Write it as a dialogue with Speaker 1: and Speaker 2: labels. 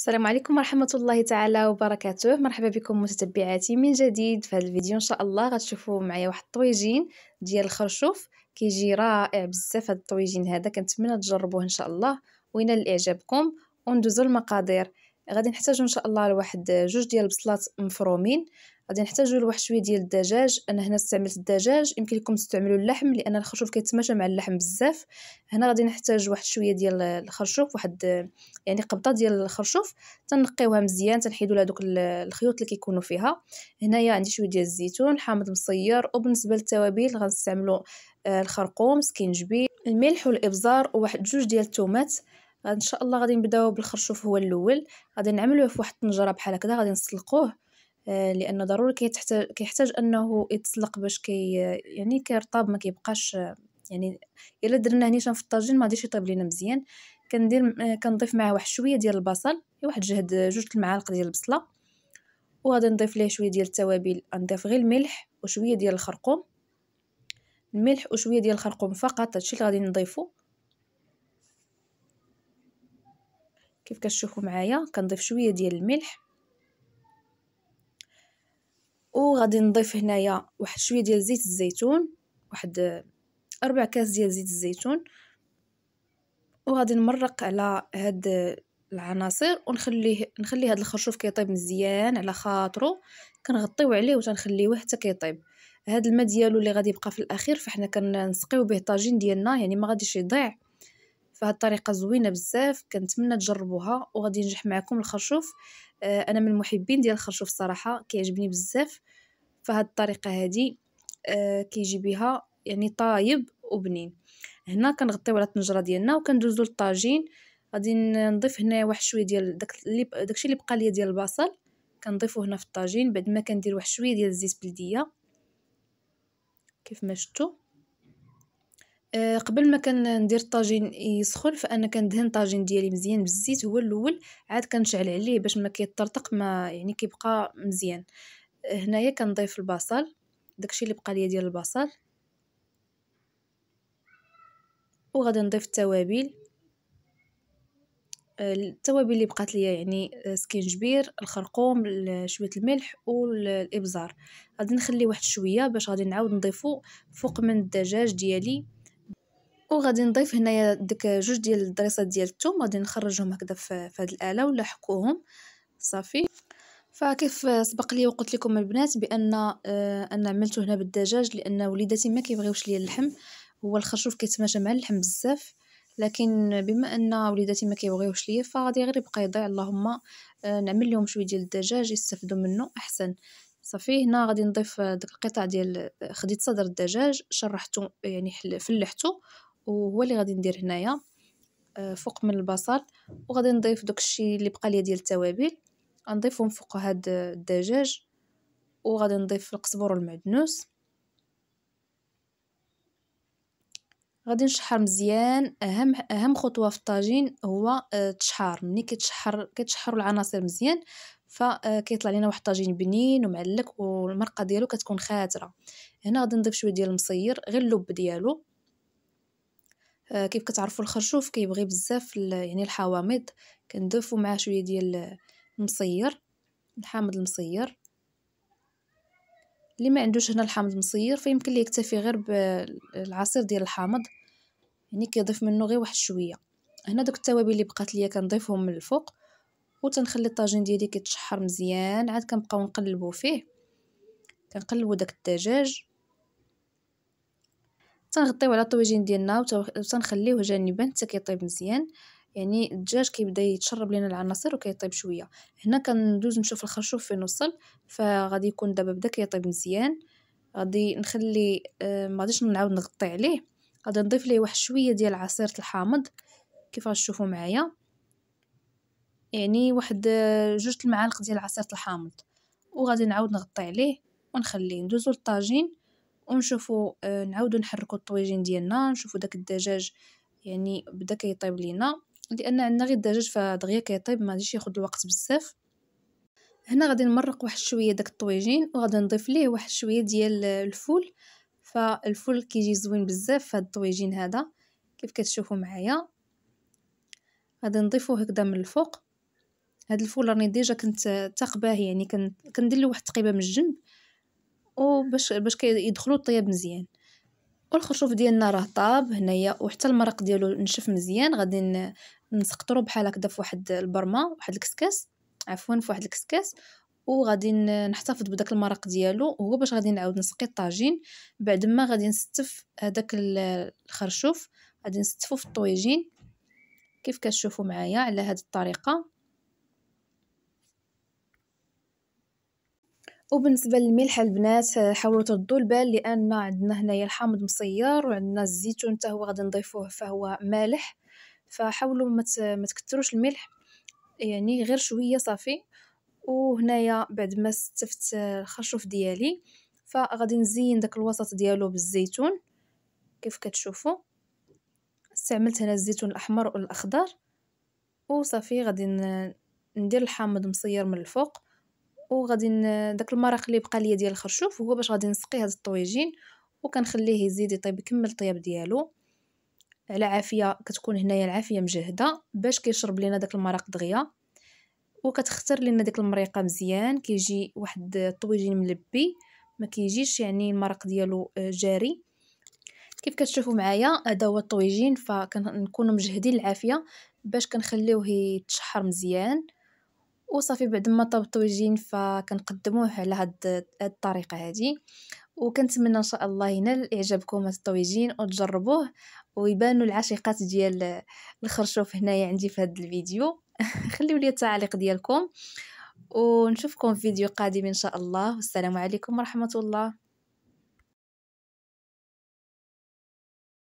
Speaker 1: السلام عليكم ورحمة الله تعالى وبركاته مرحبا بكم متتبعاتي من جديد في هذا الفيديو ان شاء الله غتشوفوا معايا واحد الطويجين ديال الخرشوف كيجي رائع بزاف هذا الطويجين هذا كنتمنى تجربوه ان شاء الله وينال اعجابكم وندوزو المقادير غادي نحتاجو ان شاء الله لواحد جوج ديال البصلات مفرومين غادي نحتاجوا لواحد شويه ديال الدجاج انا هنا استعملت الدجاج يمكن لكم تستعملوا اللحم لان الخرشوف كيتماشى مع اللحم بزاف هنا غادي نحتاج واحد شويه ديال الخرشوف واحد يعني قبضه ديال الخرشوف تنقيوها مزيان تنحيدوا لها دوك الخيوط اللي كيكونوا فيها هنايا عندي شويه ديال الزيتون حامض مصير وبالنسبه للتوابل غنستعملوا آه، الخرقوم سكينجبير الملح والابزار وواحد جوج ديال التومات ان شاء الله غادي نبداو بالخرشوف هو الاول غادي نعملوه في واحد الطنجره بحال هكذا غادي نسلقوه آه، لانه ضروري كيحتاج كيحتاج انه يتسلق باش كي يعني كيرطب ما كيبقاش يعني الا درنا نيشان في الطاجين ما غاديش يطيب لينا مزيان كندير آه، كنضيف معاه واحد شويه ديال البصل واحد جهد جوج المعالق ديال البصله وغادي نضيف ليه شويه ديال التوابل نضيف غير الملح وشويه ديال الخرقوم الملح وشويه ديال الخرقوم فقط هادشي اللي غادي نضيفو كيف كتشوفوا معايا كنضيف شويه ديال الملح وغادي نضيف هنايا واحد شويه ديال زيت الزيتون واحد ربع كاس ديال زيت الزيتون وغادي نمرق على هاد العناصر ونخليه نخلي هاد الخرشوف كيطيب مزيان على خاطرو كنغطيو عليه وتنخليوه حتى كيطيب هاد الماء ديالو اللي غادي يبقى في الاخير فحنا كنسقيو به الطاجين ديالنا يعني ما غاديش يضيع فهاد الطريقه زوينه بزاف كنتمنى تجربوها وغادي ينجح معكم الخرشوف آه، انا من المحبين ديال الخرشوف الصراحه كيعجبني بزاف فهاد الطريقه هادي آه، كيجي بها يعني طايب وبنين هنا كنغطيو على الطنجره ديالنا وكندوزو للطاجين غادي نضيف هنا واحد شويه ديال داك اللي داكشي اللي بقى ليا ديال البصل كنضيفو هنا في الطاجين بعد ما كندير واحد شويه ديال الزيت بلديه كيف ما شفتوا آه، قبل ما ندير الطاجين يسخن فانا كندهن الطاجين ديالي مزيان بالزيت هو الاول عاد كنشعل عليه باش ما كيطرطق ما يعني كيبقى مزيان آه، هنايا كنضيف البصل داكشي اللي بقى ليا ديال البصل وغادي نضيف التوابل آه، التوابل اللي بقات ليا يعني سكينجبير الخرقوم شويه الملح والابزار غادي نخلي واحد شويه باش غادي نعاود نضيفو فوق من الدجاج ديالي وغادي نضيف هنايا ديك جوج ديال الضريصات ديال الثوم غادي نخرجهم هكذا في هذه الاله ونلحقوهم صافي فكيف سبق لي وقلت لكم البنات بان آه، انا عملته هنا بالدجاج لان وليداتي ما كيبغيوش ليا اللحم هو الخرشوف كيتماشى مع اللحم بزاف لكن بما ان وليداتي ما كيبغيوش ليا فغادي غير يبقى يضيع اللهم آه، نعمل لهم شويه ديال الدجاج يستافدوا منه احسن صافي هنا غادي نضيف داك القطع ديال خديت صدر الدجاج شرحته يعني فلحته وهو اللي غادي ندير هنايا آه، فوق من البصل وغادي نضيف الشيء اللي بقى ليا ديال التوابل غنضيفهم فوق هاد الدجاج وغادي نضيف القزبر والمعدنوس غادي نشحر مزيان اهم اهم خطوه في الطاجين هو التشحار آه، ملي كيتشحر كيتشحروا العناصر مزيان فكيطلع آه، لنا واحد الطاجين بنين ومعلك والمرقه ديالو كتكون خاتره هنا غادي نضيف شويه ديال المصير غير اللب ديالو آه، كيف كتعرفوا الخرشوف كيبغي بزاف يعني الحوامض كنضيفو معاه شويه ديال المصير الحامض المصير اللي ما عندوش هنا الحامض المصير فيمكن ليه يكتفي غير بالعصير ديال الحامض يعني كيضيف منه غير واحد شويه هنا دوك التوابل اللي بقات ليا كنضيفهم من الفوق وتنخلي الطاجين ديالي كيتشحر مزيان عاد كنبقاو نقلبو فيه كنقلبو داك الدجاج تنغطيو على الطويجين ديالنا وتنخليوه جانبا حتى كيطيب مزيان يعني الدجاج كيبدا يتشرب لينا العناصر وكيطيب شويه هنا كندوز نشوف الخرشوف فين وصل فغادي يكون دابا بدا كيطيب مزيان غادي نخلي آه، ما غاديش نعاود نغطي عليه غادي نضيف ليه واحد شويه ديال عصير الحامض كيف غتشوفوا معايا يعني واحد آه، جوج المعالق ديال عصير الحامض وغادي نعاود نغطي عليه ونخليه ندوزو للطاجين ونشوفو آه، نعاودو نحركو الطويجين ديالنا نشوفو داك الدجاج يعني بدا كيطيب لينا لان عندنا غير الدجاج فدغيا كيطيب ما غاديش ياخذ الوقت بزاف هنا غادي نمرق واحد شويه داك الطويجين وغادي نضيف ليه واحد شويه ديال الفول فالفول كيجي زوين بزاف فهاد الطويجين هذا كيف كتشوفوا معايا غادي نضيفو هكذا من الفوق هاد الفول راني ديجا كنت تقباه يعني كندير له واحد التقيبه من الجنب وباش باش كيدخلوا الطياب مزيان والخرشوف ديالنا راه طاب هنايا وحتى المرق ديالو نشف مزيان غادي نسقطرو بحال هكذا في واحد البرمه واحد الكسكاس عفوا في واحد الكسكاس وغادي نحتفظ بداك المرق ديالو هو باش غادي نعاود نسقي الطاجين بعد ما غادي نستف هذاك الخرشوف غادي نستفو في الطويجين كيف كتشوفوا معايا على هذه الطريقه وبالنسبه للملح البنات آه، حاولوا تردوا البال لان عندنا هنايا الحامض مصير وعندنا الزيتون حتى هو غادي نضيفوه فهو مالح فحاولوا ما تكثروش الملح يعني غير شويه صافي وهنايا بعد ما استفت آه، الخرشوف ديالي فغادي نزين داك الوسط ديالو بالزيتون كيف كتشوفوا استعملت هنا الزيتون الاحمر والاخضر وصافي غادي ندير الحامض مصير من الفوق وغادي داك المرق اللي بقى ليا ديال الخرشوف هو باش غادي نسقي هذا الطويجين وكنخليه يزيد يطيب يكمل الطياب ديالو على عافيه كتكون هنايا العافيه مجهده باش كيشرب لينا داك المرق دغيا وكتختار لينا ديك المريقه مزيان كيجي واحد الطويجين ملبي ما كيجيش يعني المرق ديالو آه، جاري كيف كتشوفوا معايا هذا هو الطويجين فكنكونوا مجهدين العافيه باش كنخليوه يتشحر مزيان وصافي بعد ما طابط الجين فكنقدموه على هاد, الطريقه هادي وكنتمنى ان شاء الله ينال اعجابكم هاد الطويجين وتجربوه ويبانوا العشيقات ديال الخرشوف هنايا عندي في هاد الفيديو خليو لي التعاليق ديالكم ونشوفكم في فيديو قادم ان شاء الله والسلام عليكم ورحمه الله